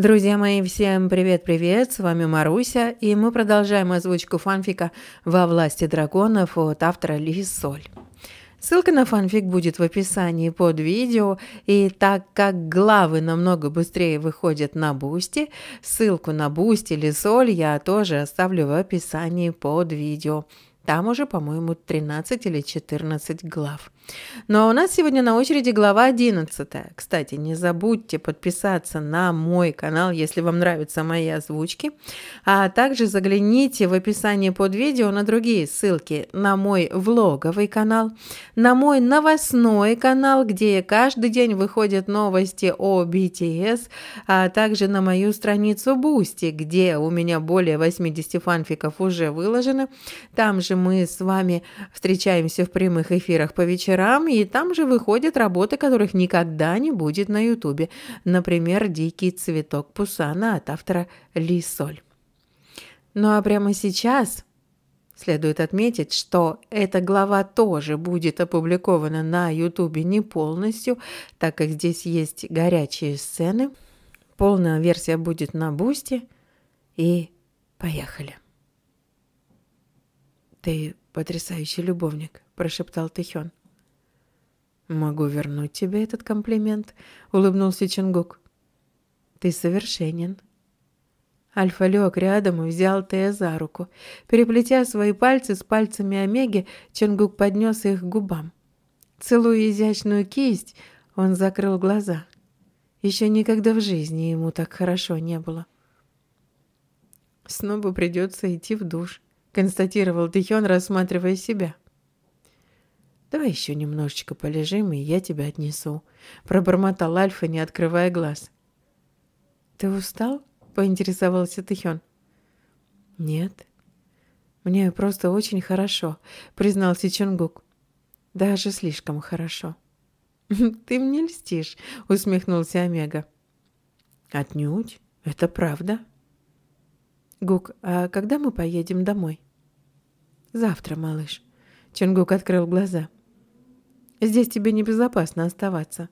Друзья мои, всем привет-привет, с вами Маруся, и мы продолжаем озвучку фанфика «Во власти драконов» от автора Лиз Соль. Ссылка на фанфик будет в описании под видео, и так как главы намного быстрее выходят на Бусти, ссылку на Бусти или Соль я тоже оставлю в описании под видео. Там уже, по-моему, 13 или 14 глав. Но у нас сегодня на очереди глава 11. Кстати, не забудьте подписаться на мой канал, если вам нравятся мои озвучки. А также загляните в описание под видео на другие ссылки на мой влоговый канал, на мой новостной канал, где каждый день выходят новости о BTS, а также на мою страницу Boosty, где у меня более 80 фанфиков уже выложено. Там же мы с вами встречаемся в прямых эфирах по вечерам Телеграм, и там же выходят работы, которых никогда не будет на Ютубе. Например, «Дикий цветок Пусана» от автора Ли Соль. Ну а прямо сейчас следует отметить, что эта глава тоже будет опубликована на Ютубе не полностью, так как здесь есть горячие сцены. Полная версия будет на Бусти. И поехали. «Ты потрясающий любовник», – прошептал Тэхён. «Могу вернуть тебе этот комплимент», — улыбнулся Чингук. «Ты совершенен». Альфа лег рядом и взял Тея за руку. Переплетя свои пальцы с пальцами Омеги, Чингук поднес их к губам. Целуя изящную кисть, он закрыл глаза. Еще никогда в жизни ему так хорошо не было. «Снова придется идти в душ», — констатировал Тихён, рассматривая себя. «Давай еще немножечко полежим, и я тебя отнесу», — пробормотал Альфа, не открывая глаз. «Ты устал?» — поинтересовался Тихён. «Нет». «Мне просто очень хорошо», — признался Чонгук. «Даже слишком хорошо». «Ты мне льстишь», — усмехнулся Омега. «Отнюдь. Это правда». «Гук, а когда мы поедем домой?» «Завтра, малыш». Чонгук открыл глаза. Здесь тебе небезопасно оставаться».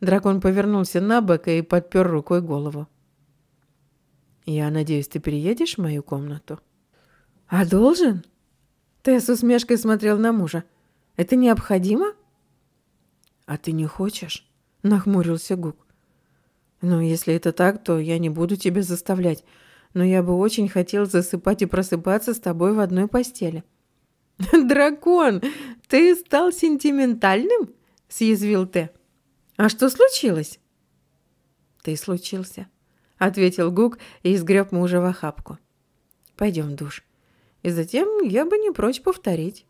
Дракон повернулся на бок и подпер рукой голову. «Я надеюсь, ты переедешь в мою комнату?» «А должен?» Тесс с усмешкой смотрел на мужа. «Это необходимо?» «А ты не хочешь?» — нахмурился Гук. «Ну, если это так, то я не буду тебя заставлять, но я бы очень хотел засыпать и просыпаться с тобой в одной постели». «Дракон, ты стал сентиментальным?» – съязвил Т. «А что случилось?» «Ты случился», – ответил Гук и сгреб мужа в охапку. «Пойдем в душ. И затем я бы не прочь повторить».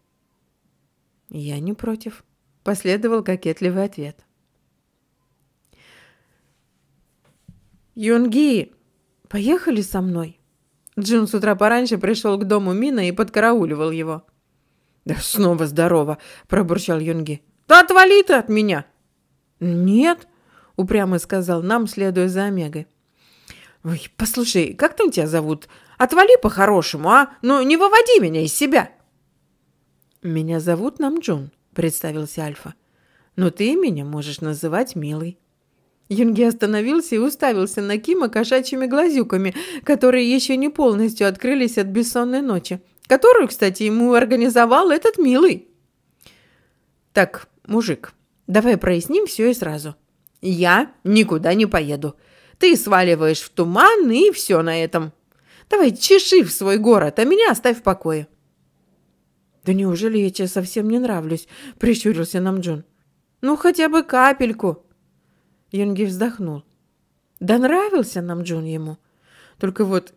«Я не против», – последовал кокетливый ответ. «Юнги, поехали со мной?» Джин с утра пораньше пришел к дому Мина и подкарауливал его. «Да снова здорово!» – пробурчал Юнги. «Да отвали ты от меня!» «Нет!» – упрямо сказал нам, следуя за Омегой. «Ой, послушай, как там тебя зовут? Отвали по-хорошему, а? Ну, не выводи меня из себя!» «Меня зовут Намджун», – представился Альфа. «Но ты меня можешь называть милый. Юнги остановился и уставился на Кима кошачьими глазюками, которые еще не полностью открылись от бессонной ночи которую, кстати, ему организовал этот милый. Так, мужик, давай проясним все и сразу. Я никуда не поеду. Ты сваливаешь в туман, и все на этом. Давай чеши в свой город, а меня оставь в покое. «Да неужели я тебе совсем не нравлюсь?» – прищурился нам Джон. «Ну, хотя бы капельку!» Юнги вздохнул. «Да нравился нам Джон ему. Только вот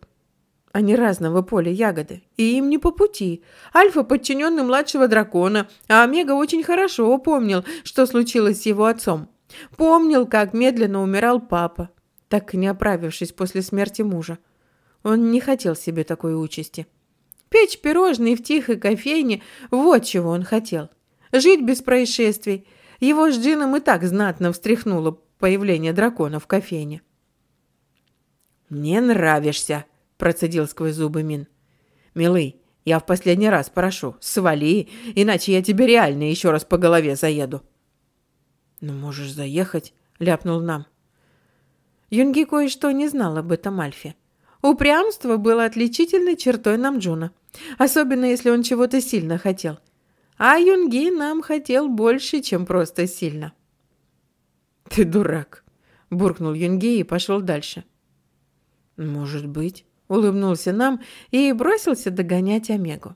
они разного поля ягоды, и им не по пути. Альфа подчиненный младшего дракона, а Омега очень хорошо помнил, что случилось с его отцом. Помнил, как медленно умирал папа, так и не оправившись после смерти мужа. Он не хотел себе такой участи. Печь пирожные в тихой кофейне – вот чего он хотел. Жить без происшествий. Его с Джином и так знатно встряхнуло появление дракона в кофейне. «Не нравишься!» процедил сквозь зубы Мин. «Милый, я в последний раз прошу, свали, иначе я тебе реально еще раз по голове заеду». «Ну, можешь заехать», — ляпнул нам. Юнги кое-что не знал об этом Альфе. Упрямство было отличительной чертой Намджуна, особенно если он чего-то сильно хотел. А Юнги нам хотел больше, чем просто сильно. «Ты дурак», — буркнул Юнги и пошел дальше. «Может быть», улыбнулся нам и бросился догонять Омегу.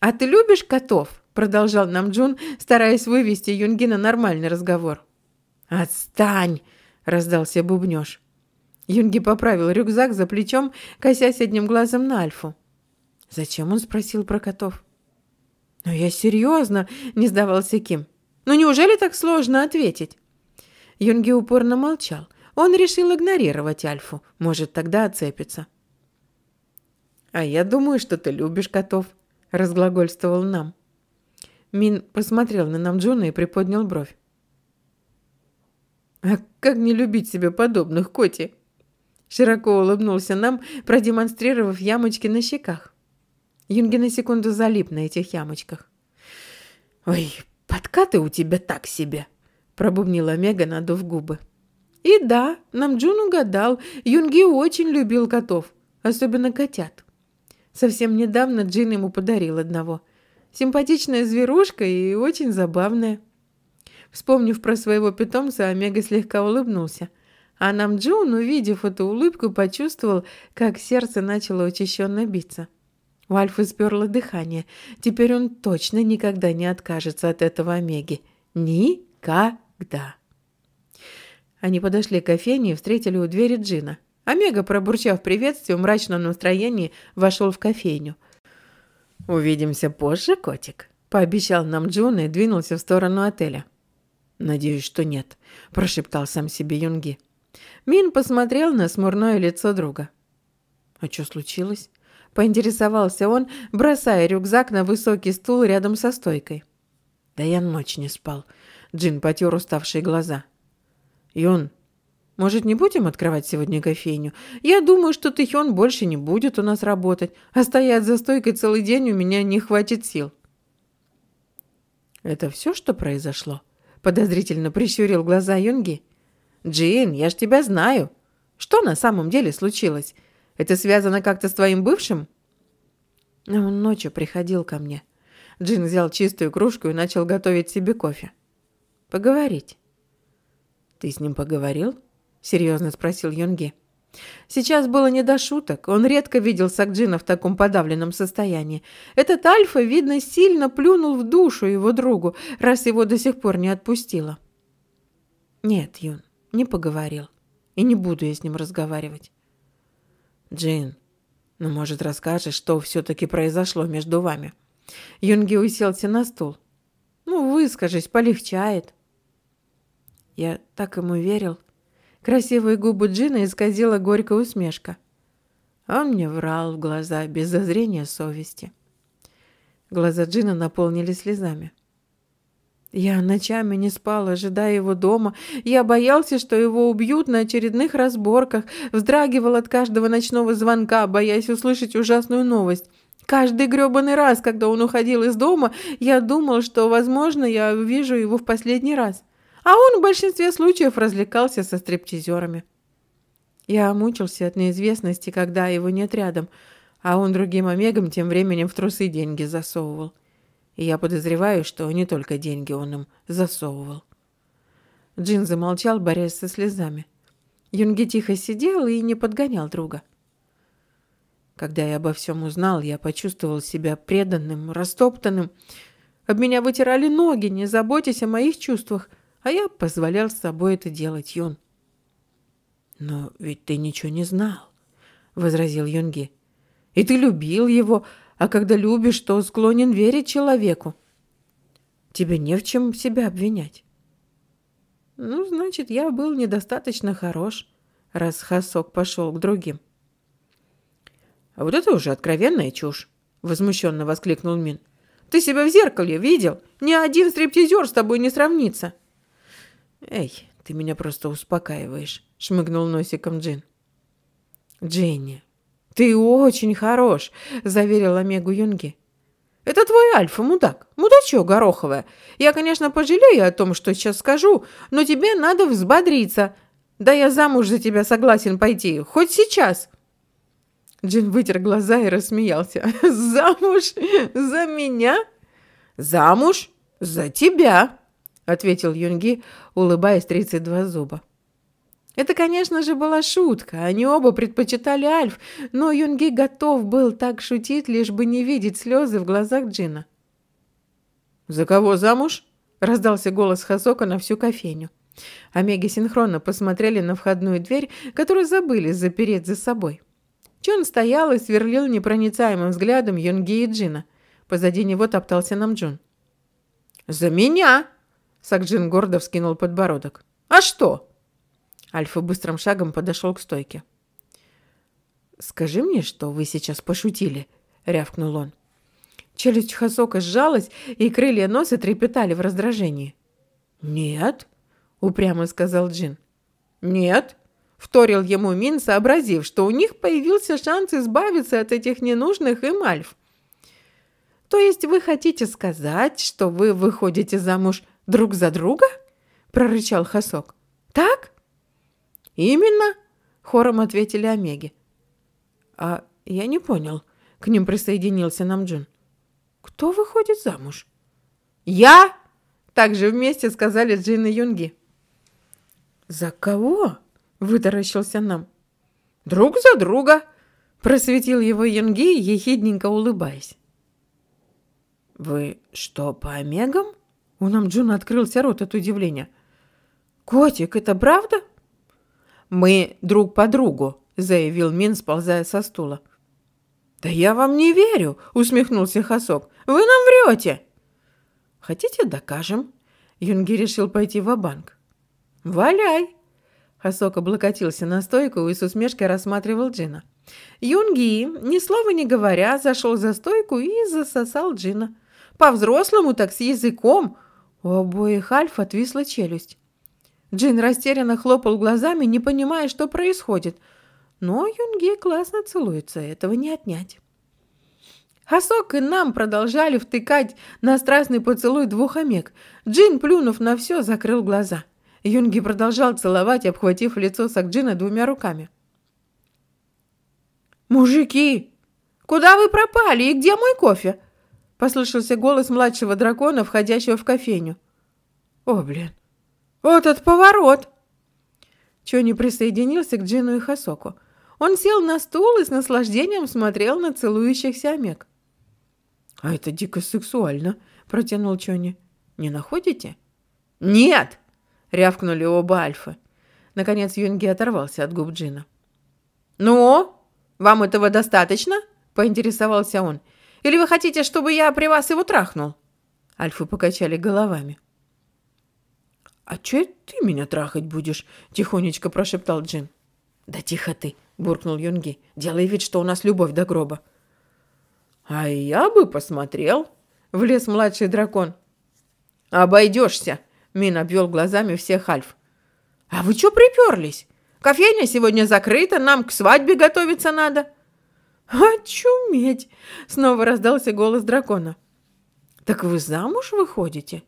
«А ты любишь котов?» – продолжал нам Джун, стараясь вывести Юнги на нормальный разговор. «Отстань!» – раздался бубнёж. Юнги поправил рюкзак за плечом, косясь одним глазом на Альфу. «Зачем он спросил про котов?» Но «Ну, я серьезно!» – не сдавался Ким. «Ну неужели так сложно ответить?» Юнги упорно молчал – он решил игнорировать Альфу. Может, тогда отцепится. «А я думаю, что ты любишь котов», – разглагольствовал нам. Мин посмотрел на нам Джона и приподнял бровь. «А как не любить себе подобных, Коти?» Широко улыбнулся нам, продемонстрировав ямочки на щеках. Юнги на секунду залип на этих ямочках. «Ой, подкаты у тебя так себе!» – пробубнила Мега, надув губы. И да, Намджун угадал, Юнги очень любил котов, особенно котят. Совсем недавно Джин ему подарил одного. Симпатичная зверушка и очень забавная. Вспомнив про своего питомца, Омега слегка улыбнулся. А Намджун, увидев эту улыбку, почувствовал, как сердце начало учащенно биться. У Альфы сперло дыхание. Теперь он точно никогда не откажется от этого Омеги. Никогда. Они подошли к кофейне и встретили у двери Джина. Омега, пробурчав приветствие, в мрачном настроении вошел в кофейню. «Увидимся позже, котик», – пообещал нам Джун и двинулся в сторону отеля. «Надеюсь, что нет», – прошептал сам себе Юнги. Мин посмотрел на смурное лицо друга. «А что случилось?» – поинтересовался он, бросая рюкзак на высокий стул рядом со стойкой. «Да я ночь не спал», – Джин потер уставшие глаза. Юн, может, не будем открывать сегодня кофейню? Я думаю, что Тихён больше не будет у нас работать, а стоять за стойкой целый день у меня не хватит сил». «Это все, что произошло?» – подозрительно прищурил глаза Юнги. «Джин, я ж тебя знаю. Что на самом деле случилось? Это связано как-то с твоим бывшим?» Он ночью приходил ко мне. Джин взял чистую кружку и начал готовить себе кофе. «Поговорить». «Ты с ним поговорил?» – серьезно спросил Юнги. Сейчас было не до шуток. Он редко видел Сакджина в таком подавленном состоянии. Этот Альфа, видно, сильно плюнул в душу его другу, раз его до сих пор не отпустило. «Нет, Юн, не поговорил. И не буду я с ним разговаривать». «Джин, ну, может, расскажешь, что все-таки произошло между вами?» Юнги уселся на стул. «Ну, выскажись, полегчает». Я так ему верил. Красивые губы Джина исказила горькая усмешка. Он мне врал в глаза, без зазрения совести. Глаза Джина наполнились слезами. Я ночами не спал, ожидая его дома. Я боялся, что его убьют на очередных разборках. Вздрагивал от каждого ночного звонка, боясь услышать ужасную новость. Каждый грёбаный раз, когда он уходил из дома, я думал, что, возможно, я увижу его в последний раз а он в большинстве случаев развлекался со стриптизерами. Я мучился от неизвестности, когда его нет рядом, а он другим омегам тем временем в трусы деньги засовывал. И я подозреваю, что не только деньги он им засовывал. Джин замолчал, борясь со слезами. Юнги тихо сидел и не подгонял друга. Когда я обо всем узнал, я почувствовал себя преданным, растоптанным. Об меня вытирали ноги, не заботясь о моих чувствах – а я позволял с собой это делать, Юн. «Но ведь ты ничего не знал», — возразил Юнги. «И ты любил его, а когда любишь, то склонен верить человеку. Тебе не в чем себя обвинять». «Ну, значит, я был недостаточно хорош, раз Хасок пошел к другим». «А вот это уже откровенная чушь», — возмущенно воскликнул Мин. «Ты себя в зеркале видел? Ни один стриптизер с тобой не сравнится». «Эй, ты меня просто успокаиваешь», — шмыгнул носиком Джин. «Дженни, ты очень хорош», — заверила Мегу Юнги. «Это твой Альфа, мудак, мудачо гороховая. Я, конечно, пожалею о том, что сейчас скажу, но тебе надо взбодриться. Да я замуж за тебя согласен пойти, хоть сейчас». Джин вытер глаза и рассмеялся. «Замуж? За меня?» «Замуж? За тебя!» – ответил Юнги, улыбаясь тридцать два зуба. Это, конечно же, была шутка, они оба предпочитали Альф, но Юнги готов был так шутить, лишь бы не видеть слезы в глазах Джина. «За кого замуж?» – раздался голос Хасока на всю кофейню. Омеги синхронно посмотрели на входную дверь, которую забыли запереть за собой. Чон стоял и сверлил непроницаемым взглядом Юнги и Джина. Позади него топтался Намджун. «За меня!» Сакджин гордо вскинул подбородок. «А что?» Альфа быстрым шагом подошел к стойке. «Скажи мне, что вы сейчас пошутили», — рявкнул он. Челюсть Хасока сжалась, и крылья носа трепетали в раздражении. «Нет», — упрямо сказал Джин. «Нет», — вторил ему Мин, сообразив, что у них появился шанс избавиться от этих ненужных им альф. «То есть вы хотите сказать, что вы выходите замуж друг за друга?» – прорычал Хасок. «Так?» «Именно!» – хором ответили Омеги. «А я не понял», – к ним присоединился Намджин. «Кто выходит замуж?» «Я!» – также вместе сказали Джин и Юнги. «За кого?» – вытаращился нам. «Друг за друга!» – просветил его Юнги, ехидненько улыбаясь. «Вы что, по омегам?» У нам Джуна открылся рот от удивления. «Котик, это правда?» «Мы друг по другу», — заявил Мин, сползая со стула. «Да я вам не верю!» — усмехнулся Хасок. «Вы нам врете!» «Хотите, докажем?» Юнги решил пойти в банк «Валяй!» Хасок облокотился на стойку и с усмешкой рассматривал Джина. Юнги, ни слова не говоря, зашел за стойку и засосал Джина. «По-взрослому так с языком!» У обоих Альф отвисла челюсть. Джин растерянно хлопал глазами, не понимая, что происходит. Но Юнги классно целуется, этого не отнять. Хасок и нам продолжали втыкать на страстный поцелуй двух омек. Джин, плюнув на все, закрыл глаза. Юнги продолжал целовать, обхватив лицо Сакджина двумя руками. «Мужики, куда вы пропали и где мой кофе?» Послышался голос младшего дракона, входящего в кофейню. «О, блин! Вот этот поворот!» Чони присоединился к Джину и Хасоку. Он сел на стул и с наслаждением смотрел на целующихся омек. «А это дико сексуально», — протянул Чони. «Не находите?» «Нет!» — рявкнули оба альфы. Наконец Юнги оторвался от губ Джина. «Ну, вам этого достаточно?» — поинтересовался он. Или вы хотите, чтобы я при вас его трахнул?» Альфы покачали головами. «А че ты меня трахать будешь?» – тихонечко прошептал Джин. «Да тихо ты!» – буркнул Юнги. «Делай вид, что у нас любовь до гроба». «А я бы посмотрел!» – влез младший дракон. «Обойдешься!» – Мин обвел глазами всех Альф. «А вы чё приперлись? Кофейня сегодня закрыта, нам к свадьбе готовиться надо!» «Очуметь!» — снова раздался голос дракона. «Так вы замуж выходите?»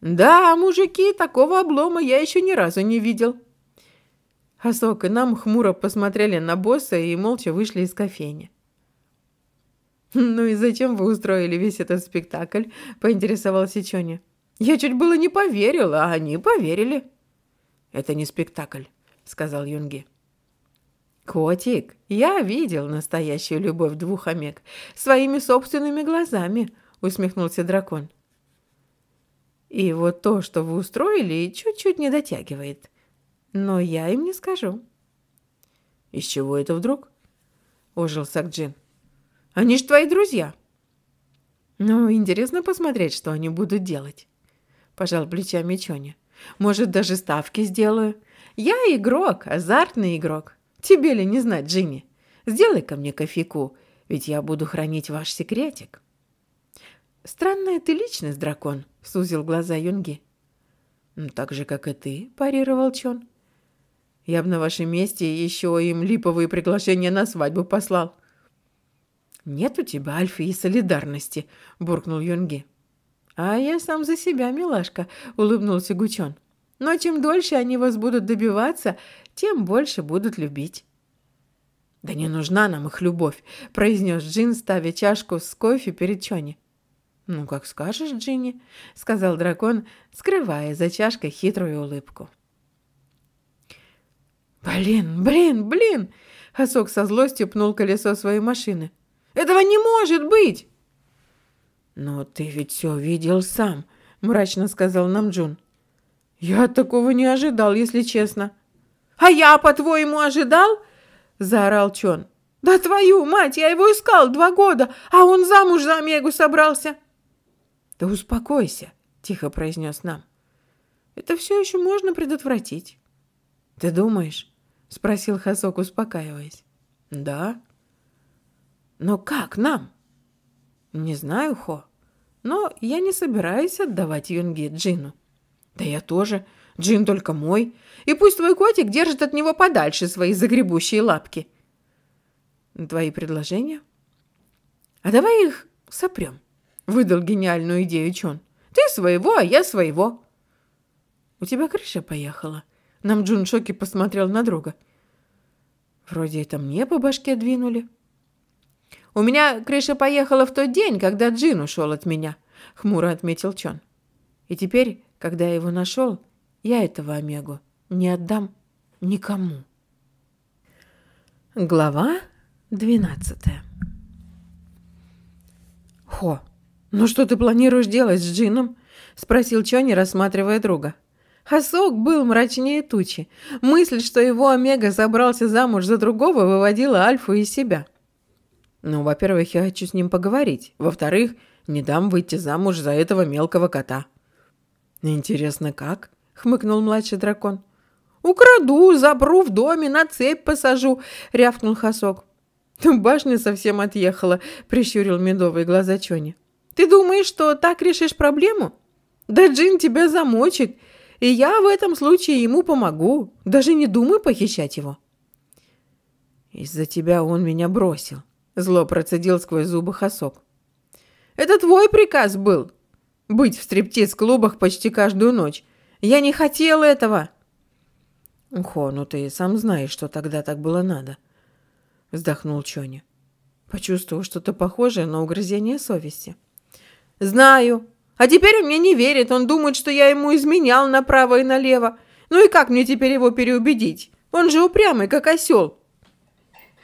«Да, мужики, такого облома я еще ни разу не видел». Асок и нам хмуро посмотрели на босса и молча вышли из кофейни. «Ну и зачем вы устроили весь этот спектакль?» — поинтересовался Чони. «Я чуть было не поверила, а они поверили». «Это не спектакль», — сказал Юнги. «Котик, я видел настоящую любовь двух омег своими собственными глазами», — усмехнулся дракон. «И вот то, что вы устроили, чуть-чуть не дотягивает. Но я им не скажу». «Из чего это вдруг?» — ожил Сакджин. «Они ж твои друзья». «Ну, интересно посмотреть, что они будут делать», — пожал плечами Чоня. «Может, даже ставки сделаю. Я игрок, азартный игрок». Тебе ли не знать, Джинни? Сделай-ка мне кофейку, ведь я буду хранить ваш секретик». «Странная ты личность, дракон», — сузил глаза Юнги. Ну, «Так же, как и ты», — парировал Чон. «Я бы на вашем месте еще им липовые приглашения на свадьбу послал». «Нет у тебя Альфы и солидарности», — буркнул Юнги. «А я сам за себя, милашка», — улыбнулся Гучон. «Но чем дольше они вас будут добиваться, тем больше будут любить. «Да не нужна нам их любовь», — произнес Джин, ставя чашку с кофе перед Чони. «Ну, как скажешь, Джинни», — сказал дракон, скрывая за чашкой хитрую улыбку. «Блин, блин, блин!» — Хасок со злостью пнул колесо своей машины. «Этого не может быть!» «Но ты ведь все видел сам», — мрачно сказал нам Джун. «Я такого не ожидал, если честно». «А я, по-твоему, ожидал?» – заорал Чон. «Да твою мать, я его искал два года, а он замуж за Омегу собрался!» «Да успокойся», – тихо произнес нам. «Это все еще можно предотвратить». «Ты думаешь?» – спросил Хасок, успокаиваясь. «Да». «Но как нам?» «Не знаю, Хо, но я не собираюсь отдавать Юнги Джину». «Да я тоже», Джин только мой. И пусть твой котик держит от него подальше свои загребущие лапки. Твои предложения? А давай их сопрем. Выдал гениальную идею Чон. Ты своего, а я своего. У тебя крыша поехала. Нам Джун в шоке посмотрел на друга. Вроде это мне по башке двинули. У меня крыша поехала в тот день, когда Джин ушел от меня, хмуро отметил Чон. И теперь, когда я его нашел, я этого Омегу не отдам никому. Глава 12 «Хо, ну что ты планируешь делать с Джином?» – спросил Чони, рассматривая друга. Хасок был мрачнее тучи. Мысль, что его Омега забрался замуж за другого, выводила Альфу из себя. «Ну, во-первых, я хочу с ним поговорить. Во-вторых, не дам выйти замуж за этого мелкого кота». «Интересно, как?» – хмыкнул младший дракон. «Украду, запру в доме, на цепь посажу!» – рявкнул Хасок. «Башня совсем отъехала», – прищурил медовые глаза Чони. «Ты думаешь, что так решишь проблему? Да Джин тебя замочит, и я в этом случае ему помогу. Даже не думай похищать его». «Из-за тебя он меня бросил», – зло процедил сквозь зубы Хасок. «Это твой приказ был – быть в стриптиз-клубах почти каждую ночь. Я не хотел этого!» «Хо, ну ты сам знаешь, что тогда так было надо», — вздохнул Чони. Почувствовал что-то похожее на угрызение совести. «Знаю. А теперь он мне не верит. Он думает, что я ему изменял направо и налево. Ну и как мне теперь его переубедить? Он же упрямый, как осел.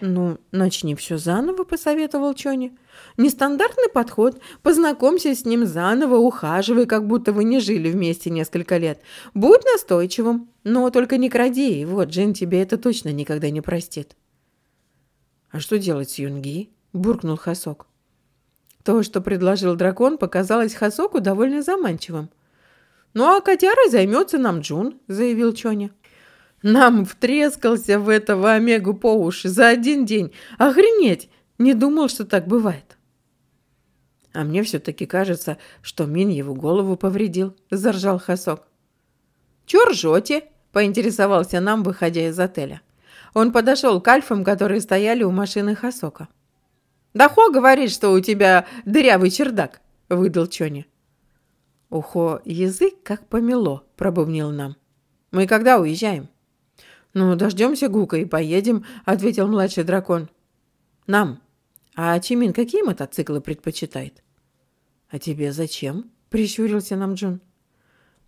«Ну, начни все заново», — посоветовал Чони. «Нестандартный подход. Познакомься с ним заново, ухаживай, как будто вы не жили вместе несколько лет. Будь настойчивым, но только не кради, И вот Джин тебе это точно никогда не простит». «А что делать с Юнги?» — буркнул Хасок. То, что предложил дракон, показалось Хасоку довольно заманчивым. «Ну а котяра займется нам Джун», — заявил Чони. Нам втрескался в этого омегу по уши за один день. Охренеть! Не думал, что так бывает. А мне все-таки кажется, что Мин его голову повредил, заржал Хасок. «Че ржете?» – поинтересовался нам, выходя из отеля. Он подошел к альфам, которые стояли у машины Хасока. «Да Хо говорит, что у тебя дырявый чердак», – выдал Чони. «Ухо язык как помело», – пробубнил нам. «Мы когда уезжаем?» «Ну, дождемся Гука и поедем», — ответил младший дракон. «Нам. А Чимин какие мотоциклы предпочитает?» «А тебе зачем?» — прищурился нам Джун.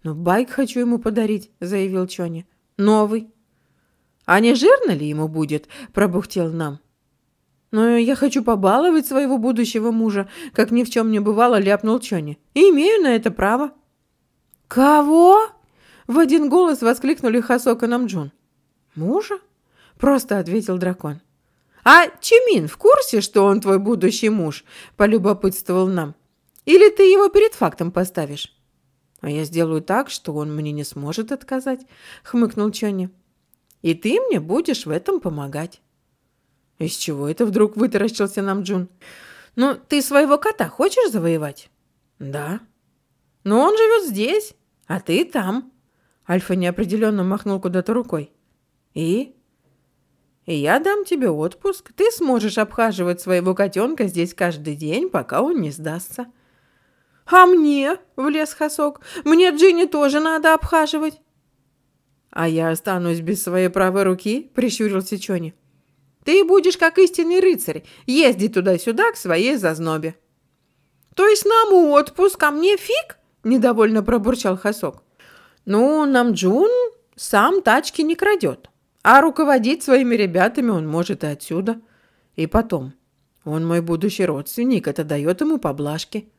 «Ну, байк хочу ему подарить», — заявил Чони. «Новый». «А не жирно ли ему будет?» — пробухтел нам. «Но я хочу побаловать своего будущего мужа», — как ни в чем не бывало, ляпнул Чони. «И имею на это право». «Кого?» — в один голос воскликнули Хасок и Намджун. «Мужа?» — просто ответил дракон. «А Чимин в курсе, что он твой будущий муж?» — полюбопытствовал нам. «Или ты его перед фактом поставишь?» «А я сделаю так, что он мне не сможет отказать», — хмыкнул Чонни. «И ты мне будешь в этом помогать». «Из чего это вдруг вытаращился нам Джун?» «Ну, ты своего кота хочешь завоевать?» «Да». «Но он живет здесь, а ты там». Альфа неопределенно махнул куда-то рукой. И? Я дам тебе отпуск. Ты сможешь обхаживать своего котенка здесь каждый день, пока он не сдастся. А мне? Влез Хасок. Мне Джинни тоже надо обхаживать. А я останусь без своей правой руки, прищурился Чони. Ты будешь как истинный рыцарь, езди туда-сюда к своей зазнобе. То есть нам отпуск, а мне фиг? Недовольно пробурчал Хасок. Ну, нам Джун сам тачки не крадет. А руководить своими ребятами он может и отсюда. И потом, он мой будущий родственник, это дает ему поблажки.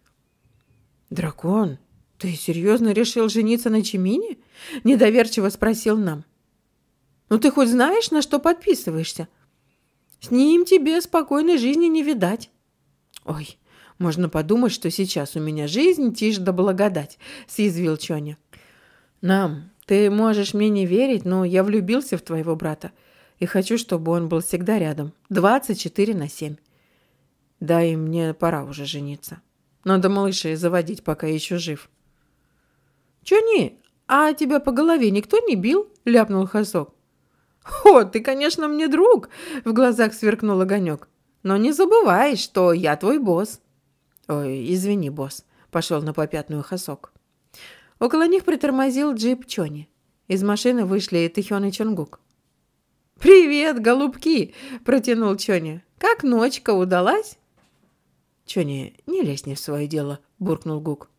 «Дракон, ты серьезно решил жениться на Чемине?» – недоверчиво спросил нам. «Ну ты хоть знаешь, на что подписываешься? С ним тебе спокойной жизни не видать». «Ой, можно подумать, что сейчас у меня жизнь тишь да благодать», – съязвил Чоня. «Нам ты можешь мне не верить, но я влюбился в твоего брата и хочу, чтобы он был всегда рядом. 24 на 7. Да, и мне пора уже жениться. Надо малыша заводить, пока еще жив. Че не? А тебя по голове никто не бил? Ляпнул Хасок. «О, ты, конечно, мне друг!» — в глазах сверкнул огонек. «Но не забывай, что я твой босс!» «Ой, извини, босс!» — пошел на попятную Хасок. Около них притормозил джип Чони. Из машины вышли Тихён и Чонгук. «Привет, голубки!» – протянул Чони. «Как ночка удалась?» «Чони, не лезь не в свое дело», – буркнул Гук.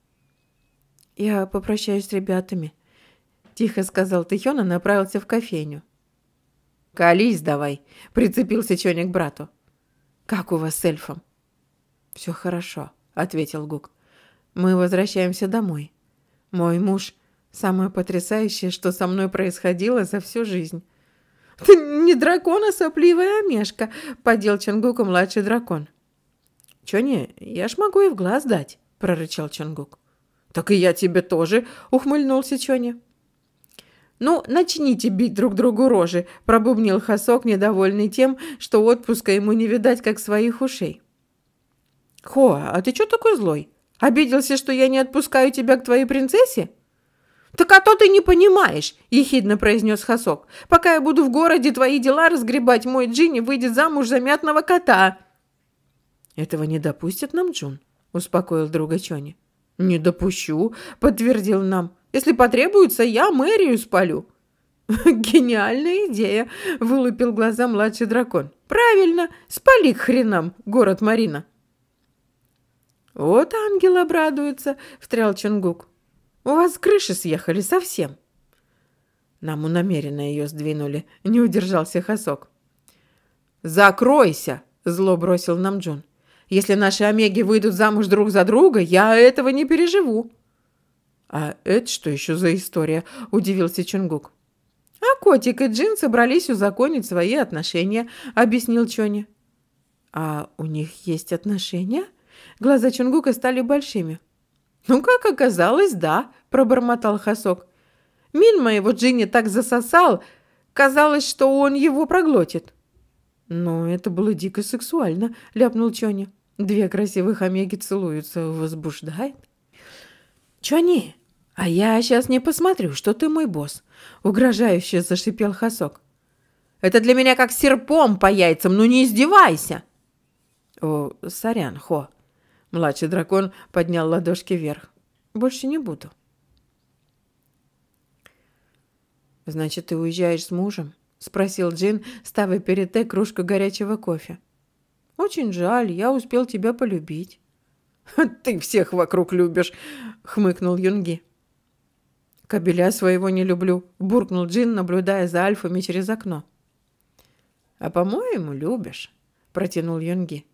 «Я попрощаюсь с ребятами», – тихо сказал Тихён и направился в кофейню. «Колись давай!» – прицепился Чони к брату. «Как у вас с эльфом?» «Все хорошо», – ответил Гук. «Мы возвращаемся домой. Мой муж – самое потрясающее, что со мной происходило за всю жизнь. Ты не дракона, сопливая омешка, подел Чонгука младший дракон. Чони, я ж могу и в глаз дать, прорычал Чонгук. Так и я тебе тоже, ухмыльнулся Чони. «Ну, начните бить друг другу рожи», – пробубнил Хасок, недовольный тем, что отпуска ему не видать, как своих ушей. «Хо, а ты чё такой злой?» Обиделся, что я не отпускаю тебя к твоей принцессе?» «Так а то ты не понимаешь», – ехидно произнес Хасок. «Пока я буду в городе твои дела разгребать, мой Джинни выйдет замуж за мятного кота». «Этого не допустят нам, Джун», – успокоил друга Чони. «Не допущу», – подтвердил нам. «Если потребуется, я мэрию спалю». «Гениальная идея!» – вылупил глаза младший дракон. «Правильно! Спали к хренам, город Марина!» «Вот ангел обрадуется», — встрял Чунгук. «У вас крыши съехали совсем». Наму намеренно ее сдвинули. Не удержался Хасок. «Закройся!» — зло бросил Намджун. «Если наши омеги выйдут замуж друг за друга, я этого не переживу». «А это что еще за история?» — удивился Чунгук. «А котик и Джин собрались узаконить свои отношения», — объяснил Чони. «А у них есть отношения?» Глаза Чунгука стали большими. «Ну, как оказалось, да», – пробормотал Хасок. «Мин моего Джинни так засосал, казалось, что он его проглотит». «Но это было дико сексуально», – ляпнул Чони. «Две красивых омеги целуются, возбуждает». «Чони, а я сейчас не посмотрю, что ты мой босс», – угрожающе зашипел Хасок. «Это для меня как серпом по яйцам, ну не издевайся!» «О, сорян, Хо», Младший дракон поднял ладошки вверх. «Больше не буду». «Значит, ты уезжаешь с мужем?» — спросил Джин, ставя перед Тэ кружку горячего кофе. «Очень жаль, я успел тебя полюбить». «Ты всех вокруг любишь!» — хмыкнул Юнги. «Кобеля своего не люблю», — буркнул Джин, наблюдая за альфами через окно. «А, по-моему, любишь», — протянул Юнги.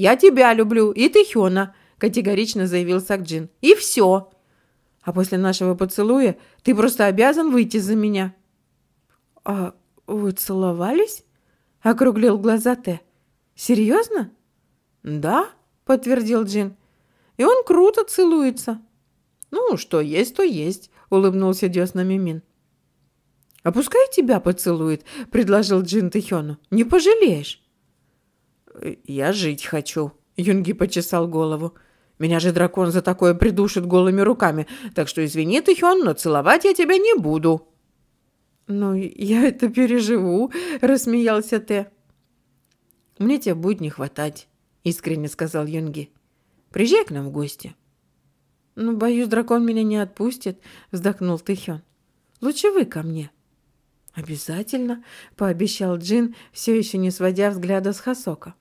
«Я тебя люблю, и ты Хёна», – категорично заявил Сакджин. «И все. А после нашего поцелуя ты просто обязан выйти за меня». «А вы целовались?» – округлил глаза Т. «Серьезно?» «Да», – подтвердил Джин. «И он круто целуется». «Ну, что есть, то есть», – улыбнулся деснами Мин. «А пускай тебя поцелует», – предложил Джин Тэхёну. «Не пожалеешь». «Я жить хочу», — Юнги почесал голову. «Меня же дракон за такое придушит голыми руками, так что извини ты, но целовать я тебя не буду». «Ну, я это переживу», — рассмеялся Тэ. «Мне тебя будет не хватать», — искренне сказал Юнги. «Приезжай к нам в гости». «Ну, боюсь, дракон меня не отпустит», — вздохнул Тэхён. «Лучше вы ко мне». «Обязательно», — пообещал Джин, все еще не сводя взгляда с Хасока.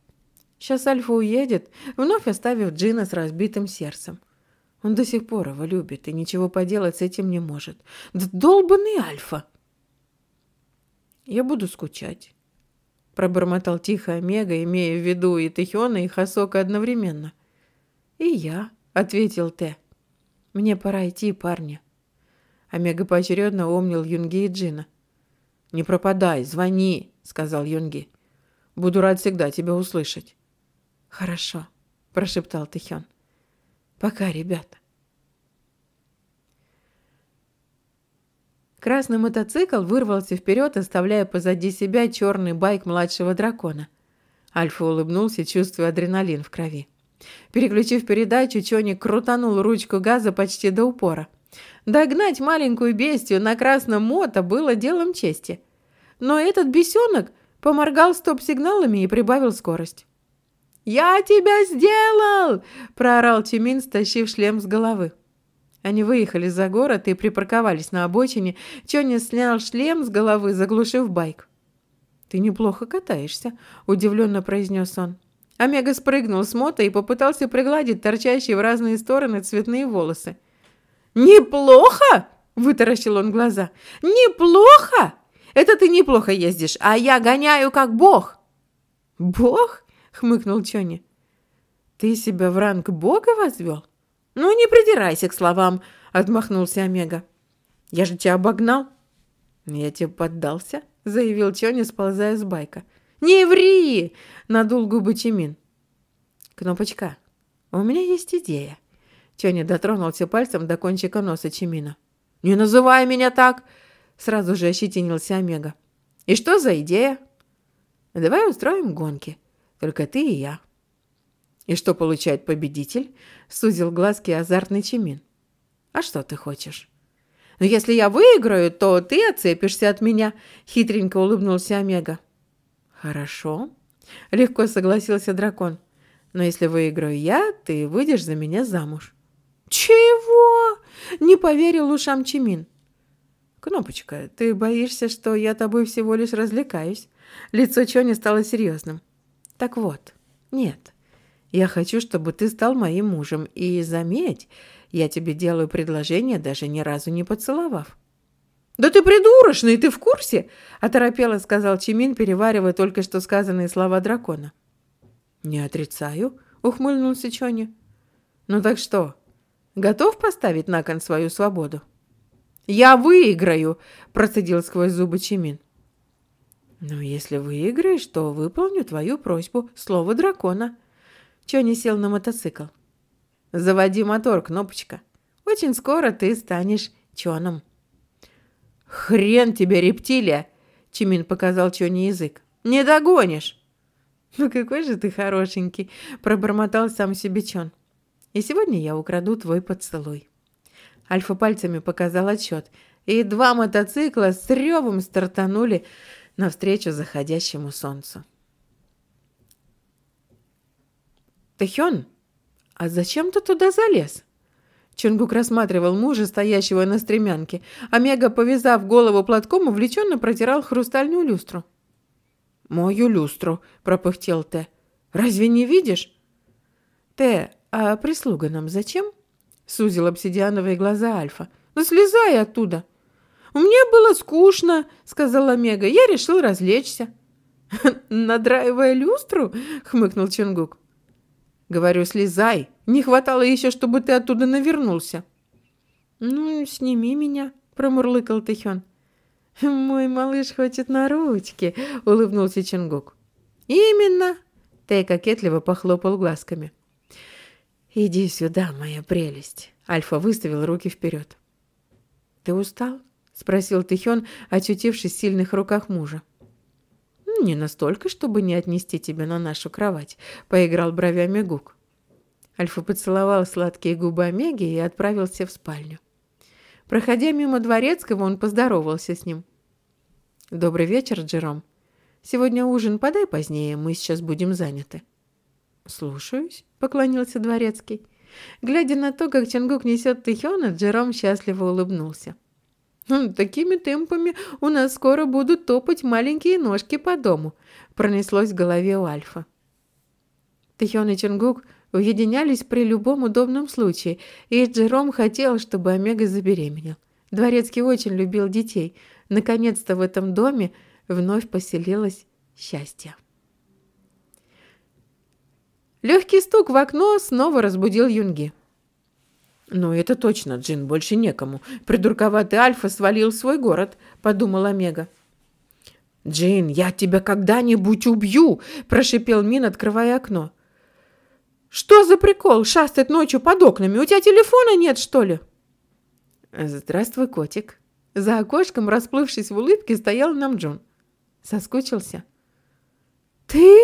Сейчас Альфа уедет, вновь оставив Джина с разбитым сердцем. Он до сих пор его любит и ничего поделать с этим не может. Да долбанный Альфа! Я буду скучать. Пробормотал тихо Омега, имея в виду и Техиона, и Хасока одновременно. И я, ответил Т. Мне пора идти, парни. Омега поочередно умнил Юнги и Джина. «Не пропадай, звони», — сказал Юнги. «Буду рад всегда тебя услышать». «Хорошо», — прошептал Тихён. «Пока, ребята». Красный мотоцикл вырвался вперед, оставляя позади себя черный байк младшего дракона. Альфа улыбнулся, чувствуя адреналин в крови. Переключив передачу, Чоник крутанул ручку газа почти до упора. Догнать маленькую бестию на красном мото было делом чести. Но этот бесенок поморгал стоп-сигналами и прибавил скорость. «Я тебя сделал!» – проорал Тюмин, стащив шлем с головы. Они выехали за город и припарковались на обочине. Чоня снял шлем с головы, заглушив байк. «Ты неплохо катаешься», – удивленно произнес он. Омега спрыгнул с мото и попытался пригладить торчащие в разные стороны цветные волосы. «Неплохо?» – вытаращил он глаза. «Неплохо? Это ты неплохо ездишь, а я гоняю как бог!» «Бог?» — хмыкнул Чонни. «Ты себя в ранг бога возвел?» «Ну, не придирайся к словам», — отмахнулся Омега. «Я же тебя обогнал». «Ну, «Я тебе поддался», — заявил Чонни, сползая с байка. «Не ври!» — надул губы Чимин. «Кнопочка, у меня есть идея». Чонни дотронулся пальцем до кончика носа Чимина. «Не называй меня так!» — сразу же ощетинился Омега. «И что за идея?» «Давай устроим гонки», только ты и я». «И что получает победитель?» — сузил глазки азартный Чимин. «А что ты хочешь?» «Но ну, если я выиграю, то ты отцепишься от меня», — хитренько улыбнулся Омега. «Хорошо», — легко согласился дракон. «Но если выиграю я, ты выйдешь за меня замуж». «Чего?» — не поверил ушам Чимин. «Кнопочка, ты боишься, что я тобой всего лишь развлекаюсь?» Лицо Чони стало серьезным. Так вот, нет. Я хочу, чтобы ты стал моим мужем. И заметь, я тебе делаю предложение, даже ни разу не поцеловав. «Да ты придурочный, ты в курсе?» – оторопело сказал Чимин, переваривая только что сказанные слова дракона. «Не отрицаю», – ухмыльнулся Чони. «Ну так что, готов поставить на кон свою свободу?» «Я выиграю!» – процедил сквозь зубы Чимин. «Но если выиграешь, то выполню твою просьбу, слово дракона». Чони сел на мотоцикл. «Заводи мотор, кнопочка. Очень скоро ты станешь Чоном». «Хрен тебе, рептилия!» — Чимин показал Чони язык. «Не догонишь!» «Ну какой же ты хорошенький!» — пробормотал сам себе Чон. «И сегодня я украду твой поцелуй». Альфа пальцами показал отчет. и два мотоцикла с ревом стартанули навстречу заходящему солнцу. «Тэхён, а зачем ты туда залез?» Чунгук рассматривал мужа, стоящего на стремянке. Омега, а повязав голову платком, увлеченно протирал хрустальную люстру. «Мою люстру», — пропыхтел Тэ. «Разве не видишь?» «Тэ, а прислуга нам зачем?» — сузил обсидиановые глаза Альфа. «Ну, слезай оттуда!» «Мне было скучно», — сказала Мега. «Я решил развлечься». «Надраивая люстру?» — хмыкнул Чингук. «Говорю, слезай. Не хватало еще, чтобы ты оттуда навернулся». «Ну, сними меня», — промурлыкал Тэхён. «Мой малыш хочет на ручки», — улыбнулся Чингук. «Именно!» — Тэй кокетливо похлопал глазками. «Иди сюда, моя прелесть!» — Альфа выставил руки вперед. «Ты устал?» спросил Тихён, очутившись в сильных руках мужа. «Не настолько, чтобы не отнести тебя на нашу кровать», — поиграл бровями Гук. Альфа поцеловал сладкие губы Омеги и отправился в спальню. Проходя мимо Дворецкого, он поздоровался с ним. «Добрый вечер, Джером. Сегодня ужин подай позднее, мы сейчас будем заняты». «Слушаюсь», — поклонился Дворецкий. Глядя на то, как Чангук несет Тихёна, Джером счастливо улыбнулся. Хм, такими темпами у нас скоро будут топать маленькие ножки по дому, пронеслось в голове у Альфа. Тэхён и Чингук уединялись при любом удобном случае, и Джером хотел, чтобы Омега забеременел. Дворецкий очень любил детей. Наконец-то в этом доме вновь поселилось счастье. Легкий стук в окно снова разбудил Юнги. Ну, это точно, Джин, больше некому. Придурковатый Альфа свалил свой город, подумал Омега. Джин, я тебя когда-нибудь убью, прошипел Мин, открывая окно. Что за прикол шастать ночью под окнами? У тебя телефона нет, что ли? Здравствуй, котик. За окошком, расплывшись в улыбке, стоял нам Джун. Соскучился. Ты?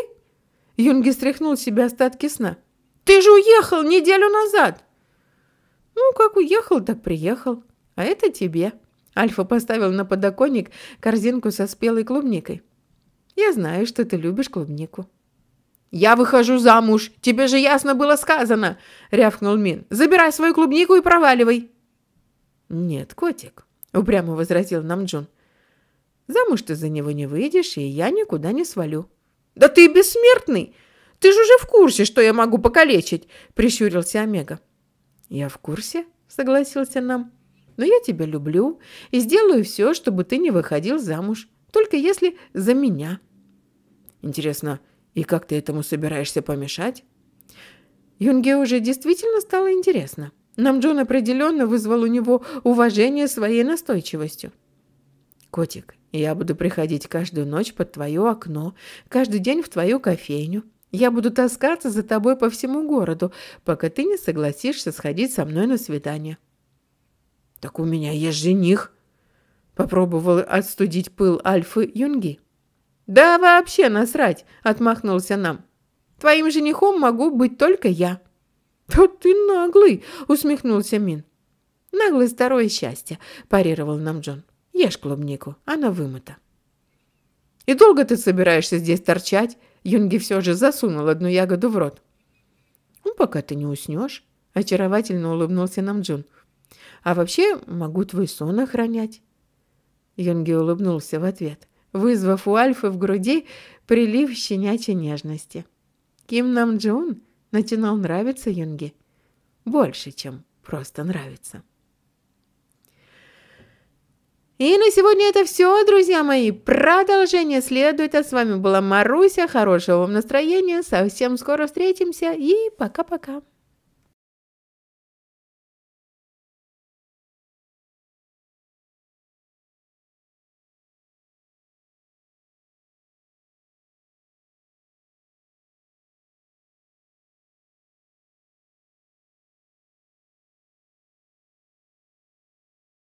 Юнги стряхнул себе остатки сна. Ты же уехал неделю назад. «Ну, как уехал, так приехал. А это тебе». Альфа поставил на подоконник корзинку со спелой клубникой. «Я знаю, что ты любишь клубнику». «Я выхожу замуж! Тебе же ясно было сказано!» — рявкнул Мин. «Забирай свою клубнику и проваливай!» «Нет, котик», — упрямо возразил нам Джун. «Замуж ты за него не выйдешь, и я никуда не свалю». «Да ты бессмертный! Ты же уже в курсе, что я могу покалечить!» — прищурился Омега. «Я в курсе», — согласился нам. «Но я тебя люблю и сделаю все, чтобы ты не выходил замуж, только если за меня». «Интересно, и как ты этому собираешься помешать?» Юнге уже действительно стало интересно. Нам Джон определенно вызвал у него уважение своей настойчивостью. «Котик, я буду приходить каждую ночь под твое окно, каждый день в твою кофейню. Я буду таскаться за тобой по всему городу, пока ты не согласишься сходить со мной на свидание». «Так у меня есть жених», — попробовал отстудить пыл Альфы Юнги. «Да вообще насрать!» — отмахнулся нам. «Твоим женихом могу быть только я». «Да ты наглый!» — усмехнулся Мин. «Наглый второе счастье», — парировал нам Джон. «Ешь клубнику, она вымыта». «И долго ты собираешься здесь торчать?» Юнги все же засунул одну ягоду в рот. «Ну, пока ты не уснешь», — очаровательно улыбнулся Намджун. «А вообще могу твой сон охранять». Юнги улыбнулся в ответ, вызвав у Альфы в груди прилив щенячьей нежности. Ким Намджун начинал нравиться Юнги больше, чем просто нравится. И на сегодня это все, друзья мои. Продолжение следует. А с вами была Маруся. Хорошего вам настроения. Совсем скоро встретимся. И пока-пока.